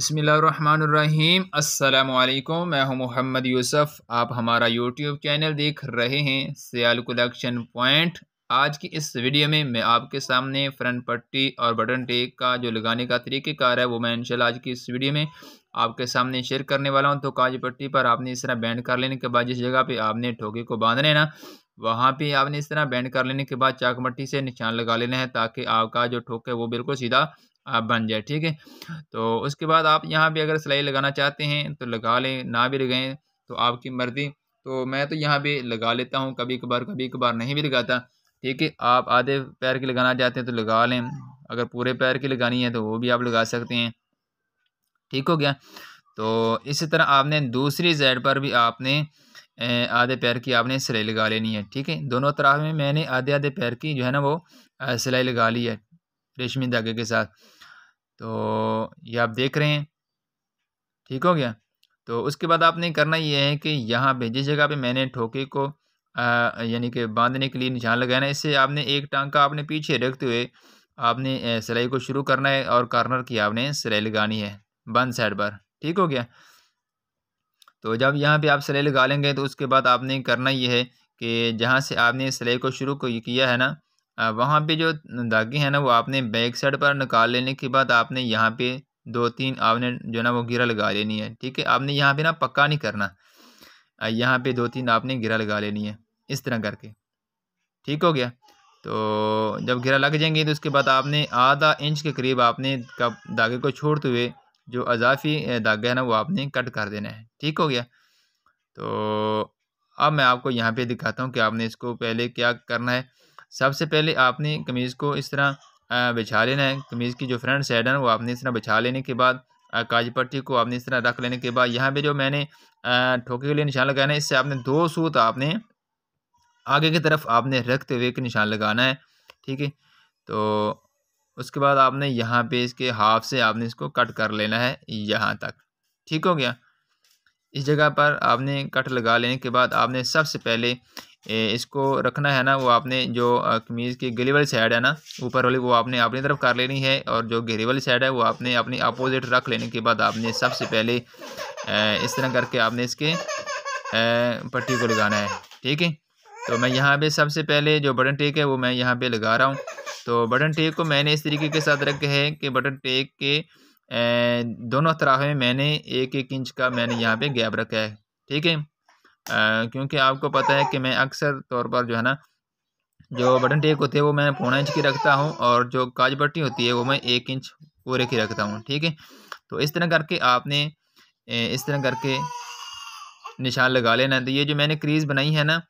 बसमीम् अल्लाम मैं हूं मोहम्मद यूसुफ आप हमारा यूट्यूब चैनल देख रहे हैं सियाल कलेक्शन पॉइंट आज की इस वीडियो में मैं आपके सामने फ्रंट पट्टी और बटन टेक का जो लगाने का तरीक़ेकार है वो मैं इनशाला आज की इस वीडियो में आपके सामने शेयर करने वाला हूं तो काज पट्टी पर आपने इस तरह बैंड कर लेने के बाद जिस जगह पर आपने ठोके को बांध लेना वहाँ पर आपने इस तरह बैंड कर लेने के बाद चाक मट्टी से निशान लगा लेना है ताकि आपका जो ठोक है वो बिल्कुल सीधा आप बन जाए ठीक है तो उसके बाद आप यहाँ भी अगर सिलाई लगाना चाहते हैं तो लगा लें ना भी लगाएं तो आपकी मर्ज़ी तो मैं तो यहाँ भी लगा लेता हूँ कभी कभार कभी कभार नहीं भी लगाता ठीक है आप आधे पैर की लगाना चाहते हैं तो लगा लें अगर पूरे पैर की लगानी है तो वो भी आप लगा सकते हैं ठीक हो गया तो इसी तरह आपने दूसरी जेड पर भी आपने आधे पैर की आपने सिलाई लगा लेनी है ठीक है दोनों तरफ में मैंने आधे आधे पैर की जो है ना वो सिलाई लगा ली है रेशमी धागे के साथ तो ये आप देख रहे हैं ठीक हो गया तो उसके बाद आपने करना ये है कि यहाँ पे जिस जगह पे मैंने ठोके को यानी कि बांधने के लिए निशान लगाना है इससे आपने एक टांग का आपने पीछे रखते हुए आपने सिलाई को शुरू करना है और कार्नर की आपने सिलाई लगानी है बंद साइड पर ठीक हो गया तो जब यहाँ पे आप सिलाई लगा लेंगे तो उसके बाद आपने करना ये है कि जहाँ से आपने सिलाई को शुरू किया है ना वहाँ पे जो धागे हैं ना वो आपने बैक साइड पर निकाल लेने के बाद आपने यहाँ पे दो तीन आपने जो ना वो गिरा लगा लेनी है ठीक है आपने यहाँ पे ना पक्का नहीं करना यहाँ पे दो तीन आपने गिरा लगा लेनी है इस तरह करके ठीक हो गया तो जब गिरा लग जाएंगे तो उसके बाद आपने आधा इंच के करीब आपने कप धागे को छोड़ते हुए जो अजाफी धागा है ना वो आपने कट कर देना है ठीक हो गया तो अब मैं आपको यहाँ पे दिखाता हूँ कि आपने इसको पहले क्या करना है सबसे पहले आपने कमीज़ को इस तरह बिछा लेना है कमीज़ की जो फ्रंट साइड है वो आपने इस तरह बिछा लेने के बाद काज पट्टी को आपने इस तरह रख लेने के बाद यहाँ पे जो मैंने ठोके के लिए निशान लगाना है इससे आपने दो सूत आपने आगे की तरफ आपने रखते हुए के निशान लगाना है ठीक है तो उसके बाद आपने यहाँ पे इसके हाफ से आपने इसको कट कर लेना है यहाँ तक ठीक हो गया इस जगह पर आपने कट लगा लेने के बाद आपने सबसे पहले इसको रखना है ना वो आपने जो कमीज़ की गली वाली साइड है ना ऊपर वाली वो आपने अपनी तरफ कर लेनी है और जो घेरी वाली साइड है वो आपने अपनी अपोजिट रख लेने के बाद आपने सबसे पहले इस तरह करके आपने इसके पट्टी को लगाना है ठीक है तो मैं यहाँ पे सबसे पहले जो बटन टेक है वो मैं यहाँ पे लगा रहा हूँ तो बटन टेक को मैंने इस तरीके के साथ रखा है कि बटन टेक के दोनों तरफ में मैंने एक एक इंच का मैंने यहाँ पे गैप रखा है ठीक है क्योंकि आपको पता है कि मैं अक्सर तौर पर जो है ना जो बटन टेक होते हैं वो मैं पौना इंच की रखता हूँ और जो काज पट्टी होती है वो मैं एक इंच पूरे की रखता हूँ ठीक है तो इस तरह करके आपने इस तरह करके निशान लगा लेना तो ये जो मैंने क्रीज़ बनाई है ना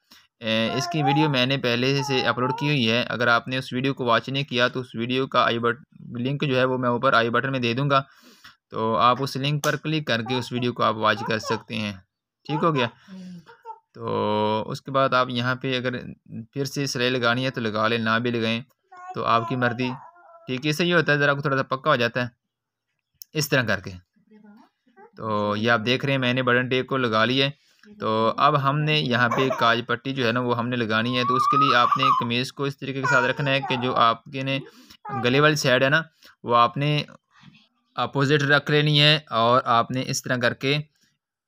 इसकी वीडियो मैंने पहले से अपलोड की हुई है अगर आपने उस वीडियो को वॉच नहीं किया तो उस वीडियो का आई बट लिंक जो है वो मैं ऊपर आई बटन में दे दूँगा तो आप उस लिंक पर क्लिक करके उस वीडियो को आप वॉच कर सकते हैं ठीक हो गया हम्म। तो उसके बाद आप यहाँ पे अगर फिर से सिलाई लगानी है तो लगा लें ना भी लगाएं तो आपकी मर्ज़ी ठीक है इससे ये होता है ज़रा थोड़ा सा पक्का हो जाता है इस तरह करके तो ये आप देख रहे हैं मैंने बटन टेप को लगा लिया है तो अब हमने यहाँ पे काज पट्टी जो है ना वो हमने लगानी है तो उसके लिए आपने कमीज़ को इस तरीके के साथ रखना है कि जो आपके ने गले वाली साइड है ना वो आपने अपोजिट रख लेनी है और आपने इस तरह करके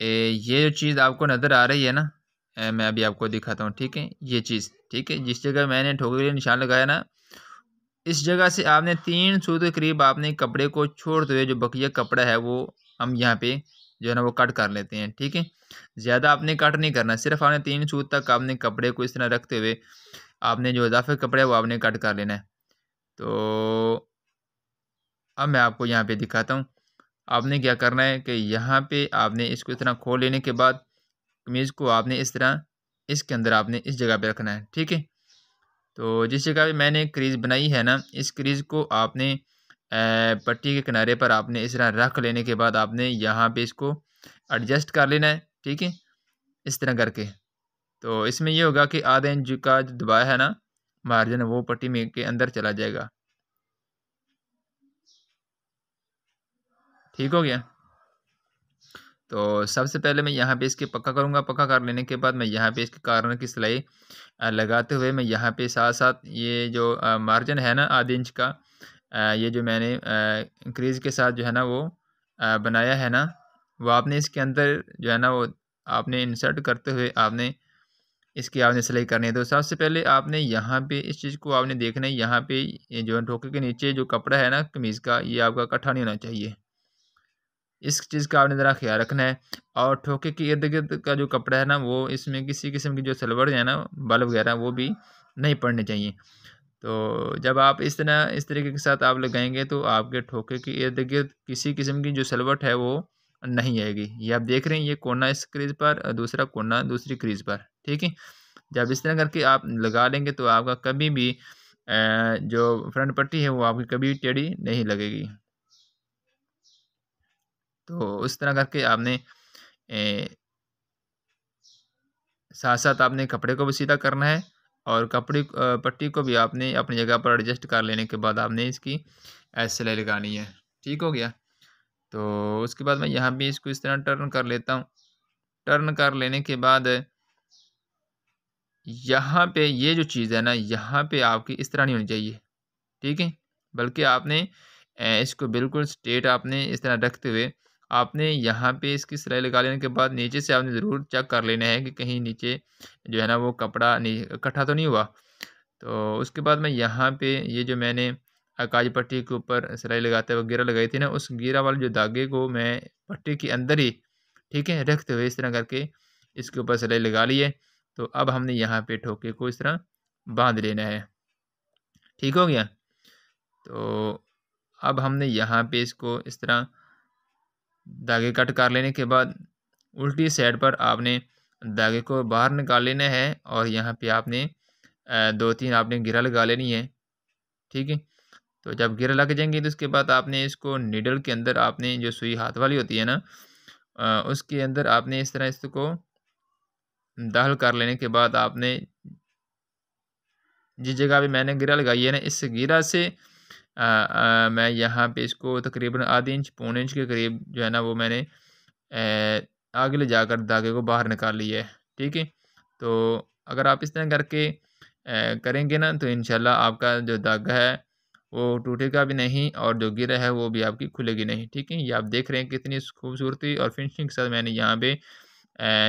ये जो चीज़ आपको नज़र आ रही है ना मैं अभी आपको दिखाता हूँ ठीक है ये चीज़ ठीक है जिस जगह मैंने ठोकर के लिए निशान लगाया ना इस जगह से आपने तीन सूद के करीब आपने कपड़े को छोड़ते हुए जो बकिया कपड़ा है वो हम यहाँ पे जो है ना वो कट कर लेते हैं ठीक है ज़्यादा आपने कट नहीं करना सिर्फ आपने तीन सूद तक आपने कपड़े को इस तरह रखते हुए आपने जो इजाफे कपड़े वो आपने कट कर लेना है तो अब मैं आपको यहाँ पे दिखाता हूँ आपने क्या करना है कि यहाँ पे आपने इसको इतना खोल लेने के बाद कमीज़ को आपने इस तरह इसके अंदर आपने इस जगह पे रखना है ठीक है तो जिस जगह पे मैंने क्रीज़ बनाई है ना इस क्रीज़ को आपने पट्टी के किनारे पर आपने इस तरह रख लेने के बाद आपने यहाँ पे इसको एडजस्ट कर लेना है ठीक है इस तरह करके तो इसमें यह होगा कि आधा इंच का जो दबाया है ना मार्जिन वो पट्टी में के अंदर चला जाएगा ठीक हो गया तो सबसे पहले मैं यहाँ पे इसके पक्का करूँगा पक्का कर लेने के बाद मैं यहाँ पे इसके कारण की सिलाई लगाते हुए मैं यहाँ पे साथ साथ ये जो मार्जिन है ना आधे इंच का ये जो मैंने क्रीज के साथ जो है ना वो बनाया है ना वो आपने इसके अंदर जो है ना वो आपने इंसर्ट करते हुए आपने इसकी आपने सिलाई करनी है तो सबसे पहले आपने यहाँ पे इस चीज़ को आपने देखना है यहाँ पे जो ठोके ढोके के नीचे जो कपड़ा है ना कमीज़ का ये आपका इकट्ठा नहीं होना चाहिए इस चीज़ का आपने ज़रा ख्याल रखना है और ठोके के इर्द गिर्द का जो कपड़ा है ना वो इसमें किसी किस्म की जो सलवर है ना बल वगैरह वो भी नहीं पड़ने चाहिए तो जब आप इस तरह इस तरीके के साथ आप लगाएंगे तो आपके ठोके के इर्द गिर्द किसी किस्म की जो सलवट है वो नहीं आएगी ये आप देख रहे हैं ये कोना इस क्रीज पर दूसरा कोना दूसरी क्रीज पर ठीक है जब इस तरह करके आप लगा लेंगे तो आपका कभी भी जो फ्रंट पट्टी है वो आपकी कभी टेढ़ी नहीं लगेगी तो इस तरह करके आपने ए, साथ साथ आपने कपड़े को भी सीधा करना है और कपड़े पट्टी को भी आपने अपनी जगह पर एडजस्ट कर लेने के बाद आपने इसकी एस सिलाई लगानी है ठीक हो गया तो उसके बाद मैं यहाँ भी इसको इस तरह टर्न कर लेता हूँ टर्न कर लेने के बाद यहाँ पे ये जो चीज़ है ना यहाँ पे आपकी इस तरह नहीं होनी चाहिए ठीक है बल्कि आपने इसको बिल्कुल स्ट्रेट आपने इस तरह रखते हुए आपने यहाँ पे इसकी सिलाई लगा लेने के बाद नीचे से आपने ज़रूर चेक कर लेना है कि कहीं नीचे जो है ना वो कपड़ा इकट्ठा तो नहीं हुआ तो उसके बाद मैं यहाँ पे ये जो मैंने अकाज पट्टी के ऊपर सिलाई लगाते हुए गेरा लगाई थी ना उस गेरा वाले जो धागे को मैं पट्टी के अंदर ही ठीक है रखते हुए इस तरह करके इसके ऊपर सिलाई लगा ली है तो अब हमने यहाँ पर ठोके को इस तरह बांध लेना है ठीक हो गया तो अब हमने यहाँ पे इसको इस तरह धागे कट कर लेने के बाद उल्टी साइड पर आपने धागे को बाहर निकाल लेना है और यहाँ पे आपने दो तीन आपने गिरा लगा लेनी है ठीक है तो जब गिरा लग जाएंगे तो उसके बाद आपने इसको निडल के अंदर आपने जो सुई हाथ वाली होती है ना उसके अंदर आपने इस तरह इसको दहल कर लेने के बाद आपने जिस जगह भी मैंने गिरा लगाई है ना इस गिरा से आ, आ, मैं यहाँ पे इसको तकरीबन आधे इंच पौने इंच के करीब जो है ना वो मैंने आगे ले जाकर धागे को बाहर निकाल लिया है ठीक है तो अगर आप इस तरह करके आ, करेंगे ना तो इन आपका जो धागा है वो टूटेगा भी नहीं और जो गिरा है वो भी आपकी खुलेगी नहीं ठीक है ये आप देख रहे हैं कितनी खूबसूरती और फिनिशिंग के साथ मैंने यहाँ पे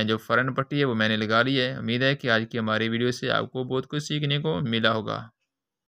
जो फ़रन पट्टी है वो मैंने लगा ली है उम्मीद है कि आज की हमारी वीडियो से आपको बहुत कुछ सीखने को मिला होगा